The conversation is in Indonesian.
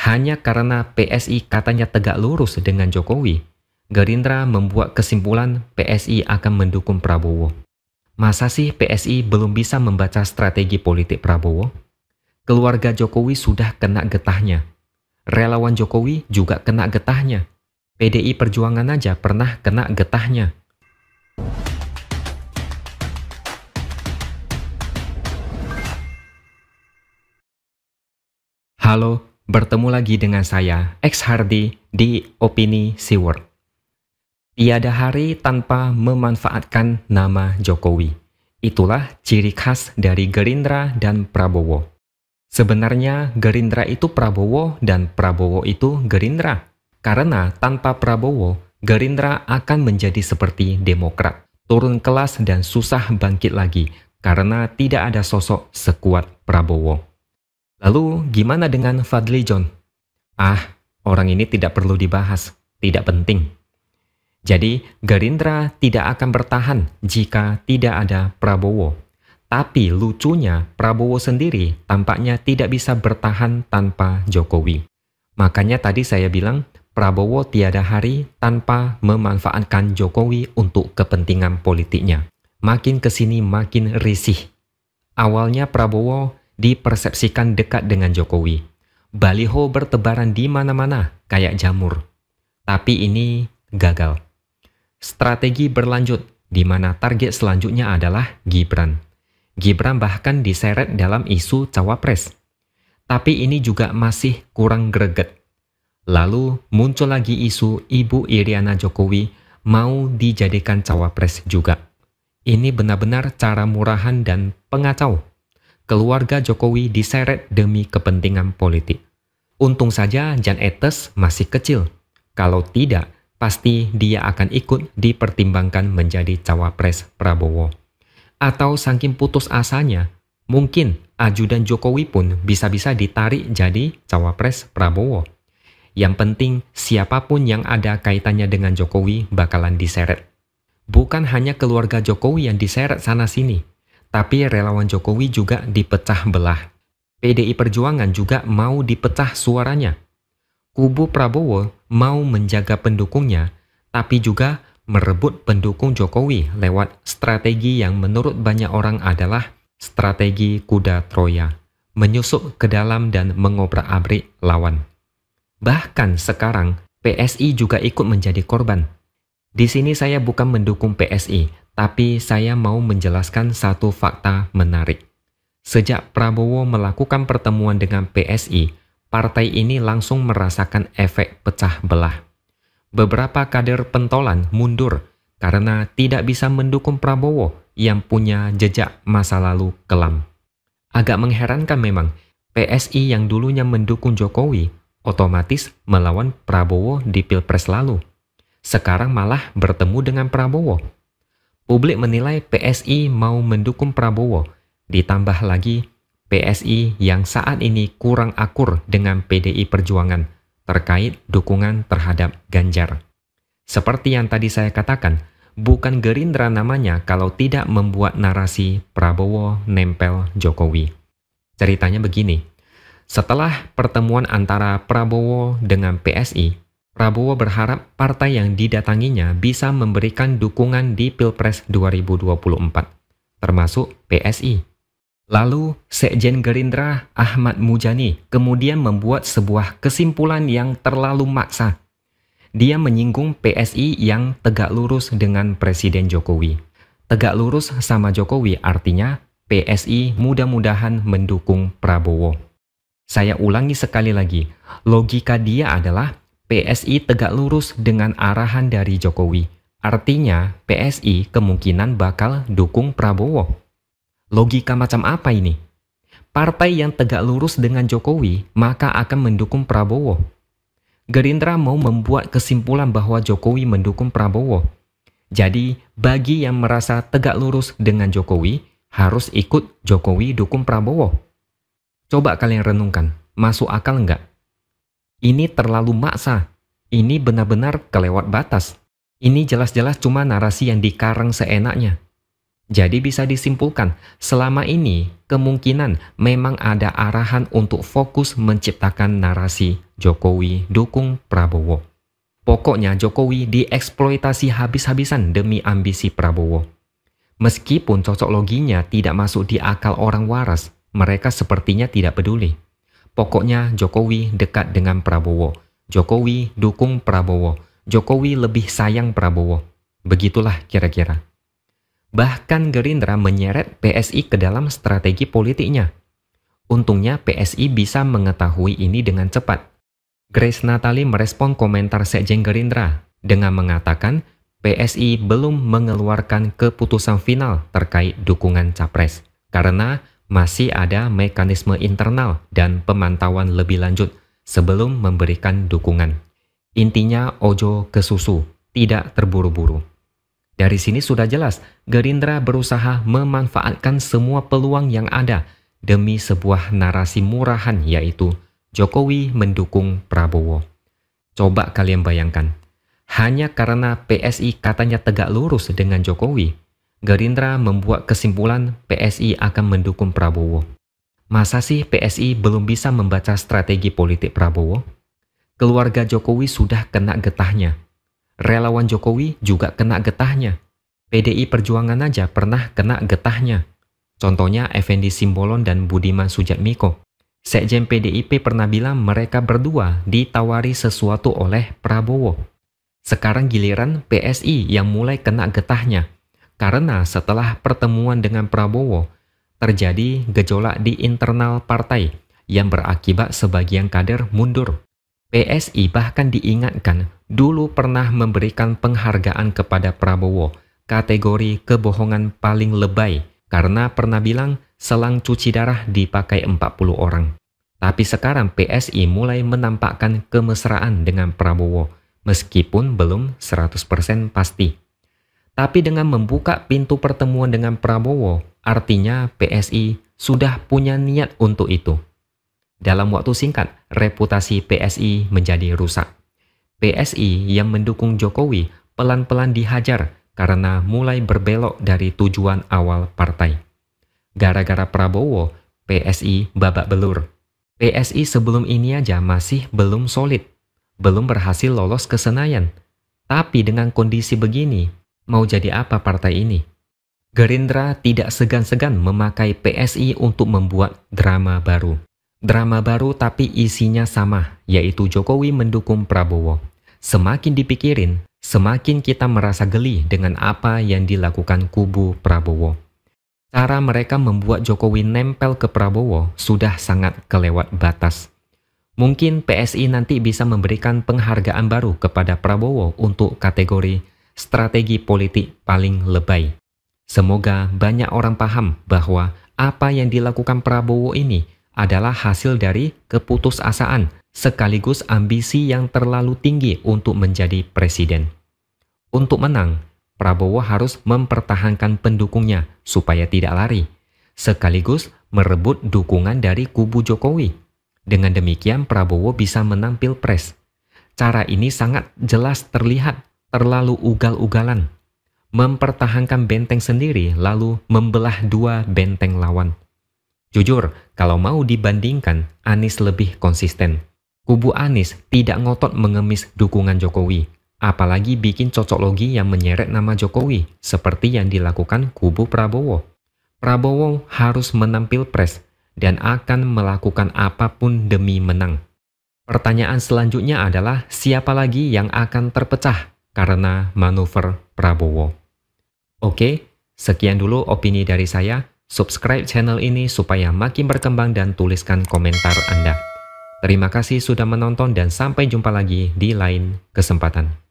hanya karena PSI katanya tegak lurus dengan Jokowi, Gerindra membuat kesimpulan PSI akan mendukung Prabowo. Masa sih PSI belum bisa membaca strategi politik Prabowo? Keluarga Jokowi sudah kena getahnya. Relawan Jokowi juga kena getahnya. PDI Perjuangan aja pernah kena getahnya. Halo, Bertemu lagi dengan saya, X Hardy, di Opini Seaworld. Tiada hari tanpa memanfaatkan nama Jokowi. Itulah ciri khas dari Gerindra dan Prabowo. Sebenarnya Gerindra itu Prabowo dan Prabowo itu Gerindra. Karena tanpa Prabowo, Gerindra akan menjadi seperti Demokrat, turun kelas dan susah bangkit lagi karena tidak ada sosok sekuat Prabowo. Lalu gimana dengan Fadli John? Ah, orang ini tidak perlu dibahas, tidak penting. Jadi Gerindra tidak akan bertahan jika tidak ada Prabowo. Tapi lucunya Prabowo sendiri tampaknya tidak bisa bertahan tanpa Jokowi. Makanya tadi saya bilang Prabowo tiada hari tanpa memanfaatkan Jokowi untuk kepentingan politiknya. Makin kesini makin risih. Awalnya Prabowo dipersepsikan dekat dengan Jokowi. Baliho bertebaran di mana-mana kayak jamur. Tapi ini gagal. Strategi berlanjut di mana target selanjutnya adalah Gibran. Gibran bahkan diseret dalam isu cawapres. Tapi ini juga masih kurang greget. Lalu muncul lagi isu Ibu Iriana Jokowi mau dijadikan cawapres juga. Ini benar-benar cara murahan dan pengacau keluarga Jokowi diseret demi kepentingan politik. Untung saja Jan Etes masih kecil. Kalau tidak, pasti dia akan ikut dipertimbangkan menjadi cawapres Prabowo. Atau saking putus asanya, mungkin ajudan Jokowi pun bisa-bisa ditarik jadi cawapres Prabowo. Yang penting, siapapun yang ada kaitannya dengan Jokowi bakalan diseret. Bukan hanya keluarga Jokowi yang diseret sana-sini, tapi relawan Jokowi juga dipecah belah. PDI Perjuangan juga mau dipecah suaranya. Kubu Prabowo mau menjaga pendukungnya, tapi juga merebut pendukung Jokowi lewat strategi yang menurut banyak orang adalah strategi kuda Troya, menyusup ke dalam dan mengobrak-abrik lawan. Bahkan sekarang, PSI juga ikut menjadi korban di sini saya bukan mendukung PSI, tapi saya mau menjelaskan satu fakta menarik. Sejak Prabowo melakukan pertemuan dengan PSI, partai ini langsung merasakan efek pecah belah. Beberapa kader pentolan mundur karena tidak bisa mendukung Prabowo yang punya jejak masa lalu kelam. Agak mengherankan memang, PSI yang dulunya mendukung Jokowi otomatis melawan Prabowo di Pilpres lalu sekarang malah bertemu dengan Prabowo. Publik menilai PSI mau mendukung Prabowo, ditambah lagi PSI yang saat ini kurang akur dengan PDI Perjuangan terkait dukungan terhadap Ganjar. Seperti yang tadi saya katakan, bukan Gerindra namanya kalau tidak membuat narasi Prabowo nempel Jokowi. Ceritanya begini, setelah pertemuan antara Prabowo dengan PSI, Prabowo berharap partai yang didatanginya bisa memberikan dukungan di Pilpres 2024, termasuk PSI. Lalu, Sekjen Gerindra Ahmad Mujani kemudian membuat sebuah kesimpulan yang terlalu maksa. Dia menyinggung PSI yang tegak lurus dengan Presiden Jokowi. Tegak lurus sama Jokowi artinya PSI mudah-mudahan mendukung Prabowo. Saya ulangi sekali lagi, logika dia adalah PSI tegak lurus dengan arahan dari Jokowi. Artinya, PSI kemungkinan bakal dukung Prabowo. Logika macam apa ini? Partai yang tegak lurus dengan Jokowi maka akan mendukung Prabowo. Gerindra mau membuat kesimpulan bahwa Jokowi mendukung Prabowo. Jadi, bagi yang merasa tegak lurus dengan Jokowi, harus ikut Jokowi dukung Prabowo. Coba kalian renungkan, masuk akal enggak? Ini terlalu maksa. Ini benar-benar kelewat batas. Ini jelas-jelas cuma narasi yang dikarang seenaknya. Jadi bisa disimpulkan, selama ini kemungkinan memang ada arahan untuk fokus menciptakan narasi Jokowi dukung Prabowo. Pokoknya Jokowi dieksploitasi habis-habisan demi ambisi Prabowo. Meskipun cocok loginya tidak masuk di akal orang waras, mereka sepertinya tidak peduli. Pokoknya Jokowi dekat dengan Prabowo. Jokowi dukung Prabowo. Jokowi lebih sayang Prabowo. Begitulah kira-kira. Bahkan Gerindra menyeret PSI ke dalam strategi politiknya. Untungnya PSI bisa mengetahui ini dengan cepat. Grace Natali merespon komentar Sekjen Gerindra dengan mengatakan PSI belum mengeluarkan keputusan final terkait dukungan capres karena masih ada mekanisme internal dan pemantauan lebih lanjut sebelum memberikan dukungan. Intinya ojo ke susu, tidak terburu-buru. Dari sini sudah jelas, Gerindra berusaha memanfaatkan semua peluang yang ada demi sebuah narasi murahan yaitu Jokowi mendukung Prabowo. Coba kalian bayangkan, hanya karena PSI katanya tegak lurus dengan Jokowi, Gerindra membuat kesimpulan PSI akan mendukung Prabowo. Masa sih PSI belum bisa membaca strategi politik Prabowo? Keluarga Jokowi sudah kena getahnya. Relawan Jokowi juga kena getahnya. PDI Perjuangan aja pernah kena getahnya. Contohnya Effendi Simbolon dan Budiman Sujatmiko. Sekjen PDIP pernah bilang mereka berdua ditawari sesuatu oleh Prabowo. Sekarang giliran PSI yang mulai kena getahnya karena setelah pertemuan dengan Prabowo, terjadi gejolak di internal partai yang berakibat sebagian kader mundur. PSI bahkan diingatkan dulu pernah memberikan penghargaan kepada Prabowo kategori kebohongan paling lebay karena pernah bilang selang cuci darah dipakai 40 orang. Tapi sekarang PSI mulai menampakkan kemesraan dengan Prabowo meskipun belum 100% pasti. Tapi dengan membuka pintu pertemuan dengan Prabowo, artinya PSI sudah punya niat untuk itu. Dalam waktu singkat, reputasi PSI menjadi rusak. PSI yang mendukung Jokowi pelan-pelan dihajar karena mulai berbelok dari tujuan awal partai. Gara-gara Prabowo, PSI babak belur. PSI sebelum ini aja masih belum solid, belum berhasil lolos ke Senayan. Tapi dengan kondisi begini, mau jadi apa partai ini. Gerindra tidak segan-segan memakai PSI untuk membuat drama baru. Drama baru tapi isinya sama, yaitu Jokowi mendukung Prabowo. Semakin dipikirin, semakin kita merasa geli dengan apa yang dilakukan kubu Prabowo. Cara mereka membuat Jokowi nempel ke Prabowo sudah sangat kelewat batas. Mungkin PSI nanti bisa memberikan penghargaan baru kepada Prabowo untuk kategori strategi politik paling lebay. Semoga banyak orang paham bahwa apa yang dilakukan Prabowo ini adalah hasil dari keputusasaan sekaligus ambisi yang terlalu tinggi untuk menjadi presiden. Untuk menang, Prabowo harus mempertahankan pendukungnya supaya tidak lari, sekaligus merebut dukungan dari kubu Jokowi. Dengan demikian, Prabowo bisa menang pilpres. Cara ini sangat jelas terlihat terlalu ugal-ugalan, mempertahankan benteng sendiri lalu membelah dua benteng lawan. Jujur, kalau mau dibandingkan, Anies lebih konsisten. Kubu Anies tidak ngotot mengemis dukungan Jokowi, apalagi bikin cocok logi yang menyeret nama Jokowi, seperti yang dilakukan kubu Prabowo. Prabowo harus menampil pres dan akan melakukan apapun demi menang. Pertanyaan selanjutnya adalah siapa lagi yang akan terpecah karena manuver Prabowo. Oke, sekian dulu opini dari saya. Subscribe channel ini supaya makin berkembang dan tuliskan komentar Anda. Terima kasih sudah menonton dan sampai jumpa lagi di lain kesempatan.